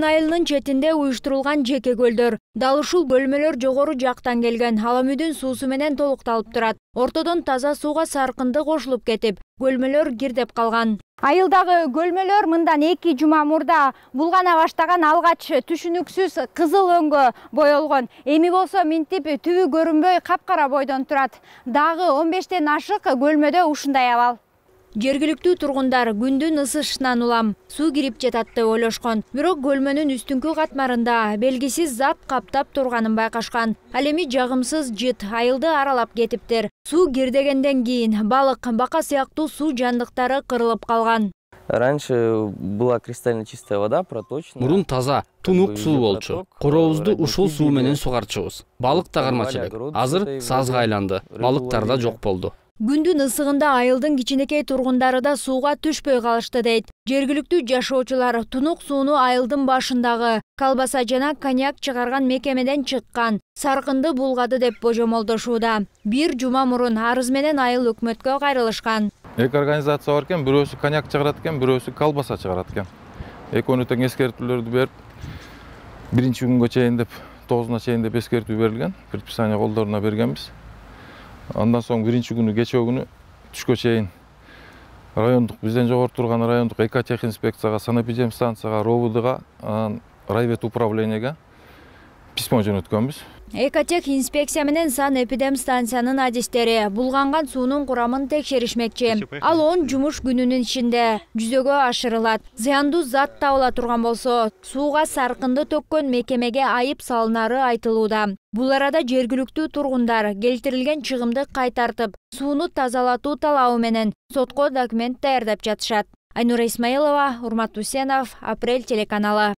айылынын четинде уюштурулган жеке көлдөр дал ушул бөлмөлөр жогору жактан келген аламүдүн суусу менен толукталып турат ортодон таза сууга саркынды кошулуп кетип көлмөлөр кирдеп калган айылдагы көлмөлөр мындан эки жума мурда булгана баштаган алгач түшүнүксүз кызыл өңгө боелгон эми болсо минтип түбү көрүнбөй капкара бойдон турат дагы он бештен ашык көлмөдө ушундай абал жергиликтүү тургундар күндүн ысышынан улам суу кирип жатат деп ойлошкон бирок көлмөнүн үстүңкү катмарында белгисиз зат каптап турганын байкашкан ал эми жагымсыз жыт айылды аралап кетиптир суу кирдегенден кийин балык бака сыяктуу суу жандыктары кырылып калган раньше была кристально чистая вода проточная мурун таза тунук суу болчу корообузду ушул суу менен сугарчубуз балык да кармачу элек азыр сазга айланды балыктар да жок болду күндүн ысыгында айылдын кичинекей тургундары да сууга түшпөй калышты дейт жергиликтүү жашоочулар тунук сууну айылдын башындагы колбаса жана коньяк чыгарган мекемеден чыккан саркынды булгады деп божомолдошууда бир жума мурун арыз менен айыл өкмөткө кайрылышкан эки организация бар экен бирөөсү коньяк чыгарат экен бирөөсү колбаса чыгарат экен экөөнө тең эскертүүлөрдү берип биринчи күнгө чейин деп тогузуна чейин деп эскертүү берилген предписание колдоруна бергенбиз андан соң биринчи күнү кечээ күнү түшкө чейин райондук бизден жогору турган райондук экотехинспекцияга санэпидемстанцияга ровдга анан райвет управленияге письмо жөнөткөнбүз экотех инспекция менен сан эпидем станциянын адистери булганган суунун курамын текшеришмекчи ал он жумуш күнүнүн ичинде жүзөгө ашырылат зыяндуу зат табыла турган болсо сууга саркынды төккөн мекемеге айып салынары айтылууда бул арада жергиликтүү тургундар келтирилген чыгымды кайтартып сууну тазалатуу талабы менен сотко документ даярдап жатышат айнура исмаилова урмат усенов апрель телеканалы